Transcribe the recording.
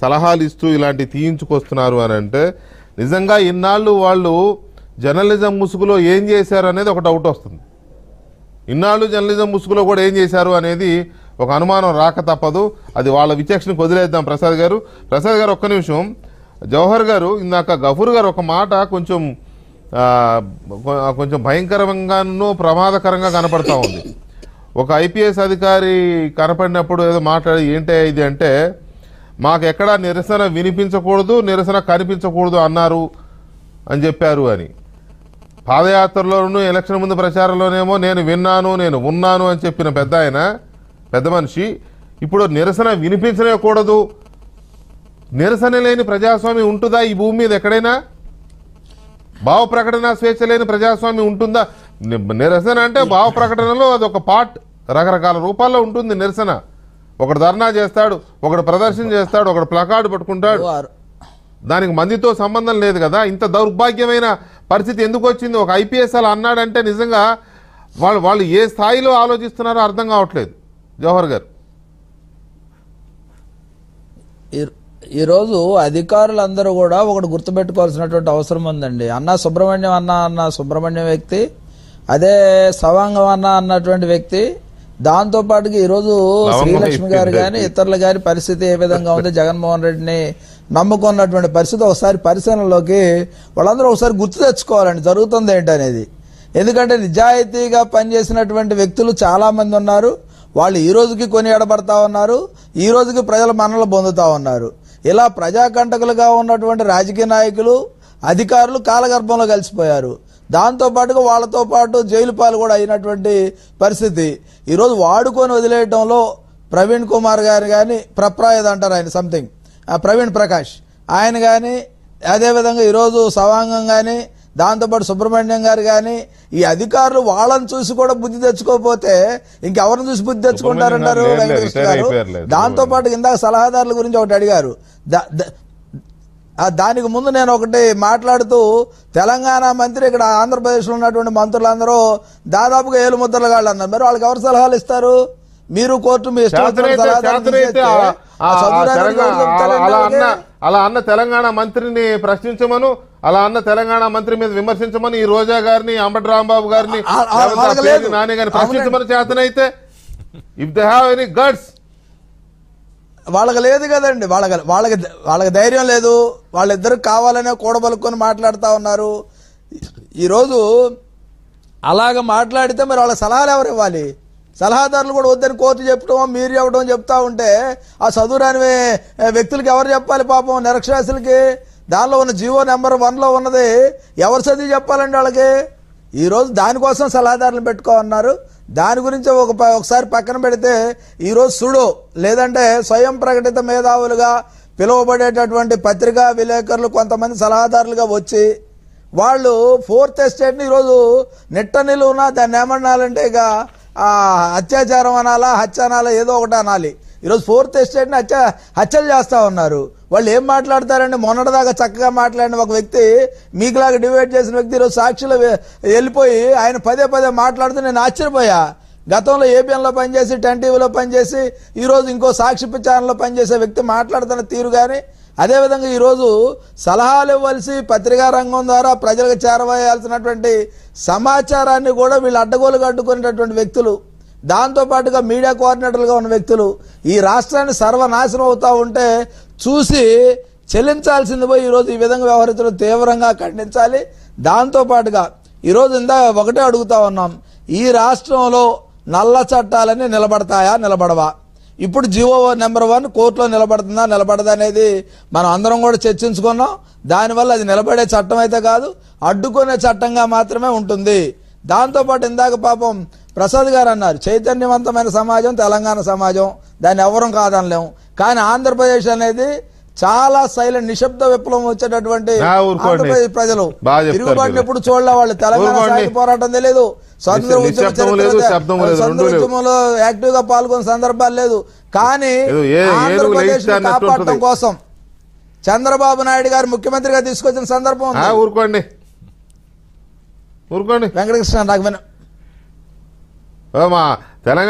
సలహాలు ఇస్తూ ఇలాంటి తీయించుకొస్తున్నారు అని అంటే నిజంగా ఇన్నాళ్ళు వాళ్ళు జర్నలిజం ముసుగులో ఏం చేశారు అనేది ఒక డౌట్ వస్తుంది ఇన్నాళ్ళు జర్నలిజం ముసుగులో కూడా ఏం చేశారు అనేది ఒక అనుమానం రాక తప్పదు అది వాళ్ళ విచక్షణకు వదిలేద్దాం ప్రసాద్ గారు ప్రసాద్ గారు ఒక్క నిమిషం జవహర్ గారు ఇందాక గఫూర్ గారు ఒక మాట కొంచెం కొంచెం భయంకరంగానూ ప్రమాదకరంగా కనపడతా ఉంది ఒక ఐపీఎస్ అధికారి కనపడినప్పుడు ఏదో మాట్లాడి ఏంటి ఇది అంటే మాకు ఎక్కడా నిరసన వినిపించకూడదు నిరసన కనిపించకూడదు అన్నారు అని చెప్పారు అని పాదయాత్రలోనూ ఎలక్షన్ ముందు ప్రచారంలోనేమో నేను విన్నాను నేను ఉన్నాను అని చెప్పిన పెద్ద ఆయన పెద్ద మనిషి ఇప్పుడు నిరసన వినిపించలేకూడదు నిరసన లేని ప్రజాస్వామ్యం ఉంటుందా ఈ భూమి మీద ఎక్కడైనా భావ ప్రకటన స్వేచ్ఛ లేని ప్రజాస్వామ్యం ఉంటుందా నిరసన అంటే భావ ప్రకటనలో అదొక పార్ట్ రకరకాల రూపాల్లో ఉంటుంది నిరసన ఒకడు ధర్నా చేస్తాడు ఒకడు ప్రదర్శన చేస్తాడు ఒకడు ప్లకార్డు పట్టుకుంటాడు దానికి మందితో సంబంధం లేదు కదా ఇంత దౌర్భాగ్యమైన పరిస్థితి ఎందుకు వచ్చింది ఒక ఐపీఎస్ అలా అన్నాడంటే నిజంగా వాళ్ళు వాళ్ళు ఏ స్థాయిలో ఆలోచిస్తున్నారో అర్థం కావట్లేదు జవహర్ గారు ఈరోజు అధికారులందరూ కూడా ఒకటి గుర్తుపెట్టుకోవాల్సినటువంటి అవసరం ఉందండి అన్న సుబ్రహ్మణ్యం అన్న అన్న సుబ్రహ్మణ్యం వ్యక్తి అదే సవాంగం అన్న అన్నటువంటి వ్యక్తి దాంతో పాటుగా ఈరోజు శ్రీలక్ష్మి గారు కానీ ఇతరులు గారి పరిస్థితి ఏ విధంగా ఉంది జగన్మోహన్ రెడ్డిని నమ్ముకున్నటువంటి పరిస్థితి ఒకసారి పరిశీలనలోకి వాళ్ళందరూ ఒకసారి గుర్తు తెచ్చుకోవాలండి జరుగుతుంది ఏంటనేది ఎందుకంటే నిజాయితీగా పనిచేసినటువంటి వ్యక్తులు చాలామంది ఉన్నారు వాళ్ళు ఈ రోజుకి కొని ఎడబడతా ఉన్నారు ఈ రోజుకి ప్రజల మనలు పొందుతూ ఉన్నారు ఇలా ప్రజాకంటకులుగా ఉన్నటువంటి రాజకీయ నాయకులు అధికారులు కాలగర్భంలో కలిసిపోయారు దాంతోపాటుగా వాళ్ళతో పాటు జైలు పాలు కూడా అయినటువంటి పరిస్థితి ఈరోజు వాడుకొని వదిలేయడంలో ప్రవీణ్ కుమార్ గారు కానీ ప్రప్రాయద అంటారు ఆయన సంథింగ్ ప్రవీణ్ ప్రకాష్ ఆయన కానీ అదేవిధంగా ఈరోజు సవాంగం కానీ దాంతోపాటు సుబ్రహ్మణ్యం గారు కానీ ఈ అధికారులు వాళ్ళని చూసి కూడా బుద్ధి తెచ్చుకోకపోతే ఇంకెవరిని చూసి బుద్ధి తెచ్చుకుంటారంటారు వెంకటకృష్ణ గారు దాంతోపాటు ఇందాక సలహాదారుల గురించి ఒకటి అడిగారు దానికి ముందు నేను ఒకటి మాట్లాడుతూ తెలంగాణ మంత్రి ఇక్కడ ఆంధ్రప్రదేశ్లో ఉన్నటువంటి మంత్రులందరూ దాదాపుగా ఏలు ముద్రలు వాళ్ళు అన్నారు మరి వాళ్ళకి ఎవరు సలహాలు ఇస్తారు మీరు కోర్టు మీ అలా అన్న తెలంగాణ మంత్రిని ప్రశ్నించమను అలా అన్న తెలంగాణ మంత్రి మీద విమర్శించమని ఈ రోజా గారిని అంబటి రాంబాబు గారిని నాని గారిని ప్రశ్నించమని చేతనైతే if they have any guts వాళ్ళకి లేదు కదండి వాళ్ళకి వాళ్ళకి వాళ్ళకి ధైర్యం లేదు వాళ్ళిద్దరు కావాలనే కూడబలుకొని మాట్లాడుతూ ఉన్నారు ఈరోజు అలాగ మాట్లాడితే మరి వాళ్ళ సలహాలు ఎవరు ఇవ్వాలి సలహాదారులు కూడా వద్దని కోర్టు చెప్పడం మీరు చెప్పడం చెప్తా ఉంటే ఆ చదువురాని వ్యక్తులకి ఎవరు చెప్పాలి పాపం నిరక్షరాశులకి దానిలో ఉన్న జీవో నెంబర్ వన్లో ఉన్నది ఎవరు చదివి చెప్పాలండి వాళ్ళకి ఈరోజు దానికోసం సలహాదారులు పెట్టుకోమన్నారు దాని గురించి ఒక ఒకసారి పక్కన పెడితే ఈరోజు సుడు లేదంటే స్వయం ప్రకటిత మేధావులుగా పిలువబడేటటువంటి పత్రికా విలేకరులు కొంతమంది సలహాదారులుగా వచ్చి వాళ్ళు ఫోర్త్ ఎస్టేట్ని ఈరోజు నిట్ట నిలువున దాన్ని ఏమన్నాలంటే ఇక అత్యాచారం అనాలా హత్య అనాలా ఏదో ఒకటి అనాలి ఈరోజు ఫోర్త్ ఎస్టేట్ని హత్య హత్యలు చేస్తూ ఉన్నారు వాళ్ళు ఏం మాట్లాడతారండి మొన్నటిదాకా చక్కగా మాట్లాడిన ఒక వ్యక్తి మీకులాగా డివైడ్ చేసిన వ్యక్తి ఈరోజు సాక్షులు వెళ్ళిపోయి ఆయన పదే పదే మాట్లాడుతూ నేను ఆశ్చర్యపోయా గతంలో ఏపీఎంలో పనిచేసి టెన్ టీవీలో పనిచేసి ఈరోజు ఇంకో సాక్షి ఛానల్లో పనిచేసే వ్యక్తి మాట్లాడుతున్న తీరు కానీ అదేవిధంగా ఈరోజు సలహాలు ఇవ్వాల్సి పత్రికా రంగం ద్వారా ప్రజలకు చేరవేయాల్సినటువంటి సమాచారాన్ని కూడా వీళ్ళు అడ్డగోలు కట్టుకునేటటువంటి వ్యక్తులు దాంతోపాటుగా మీడియా కోఆర్డినేటర్లుగా ఉన్న వ్యక్తులు ఈ రాష్ట్రాన్ని సర్వనాశనం అవుతూ ఉంటే చూసి చెల్లించాల్సింది పోయి ఈరోజు ఈ విధంగా వ్యవహరించడం తీవ్రంగా ఖండించాలి దాంతోపాటుగా ఈరోజు ఇందా ఒకటే అడుగుతా ఉన్నాం ఈ రాష్ట్రంలో నల్ల చట్టాలన్నీ నిలబడతాయా నిలబడవా ఇప్పుడు జీవో నెంబర్ వన్ కోర్టులో నిలబడుతుందా నిలబడదా అనేది మనం అందరం కూడా చర్చించుకున్నాం దానివల్ల అది నిలబడే చట్టం అయితే కాదు అడ్డుకునే చట్టంగా మాత్రమే ఉంటుంది దాంతోపాటు ఇందాక పాపం ప్రసాద్ గారు అన్నారు చైతన్యవంతమైన సమాజం తెలంగాణ సమాజం దాన్ని ఎవరం కాదనలేము కానీ ఆంధ్రప్రదేశ్ అనేది చాలా సైలెంట్ నిశ్శబ్ద విప్లవం వచ్చేటటువంటి ప్రజలు తిరుగుబాటు ఎప్పుడు చూడాల వాళ్ళు తెలంగాణ పోరాటం తెలియదు స్వాతంత్ర యాక్టివ్ గా పాల్గొన్న సందర్భాలు లేదు కానీ కాపాడటం కోసం చంద్రబాబు నాయుడు గారు ముఖ్యమంత్రిగా తీసుకొచ్చిన సందర్భం ఊరుకోండి ఊరుకోండి వెంకటకృష్ణ నాకు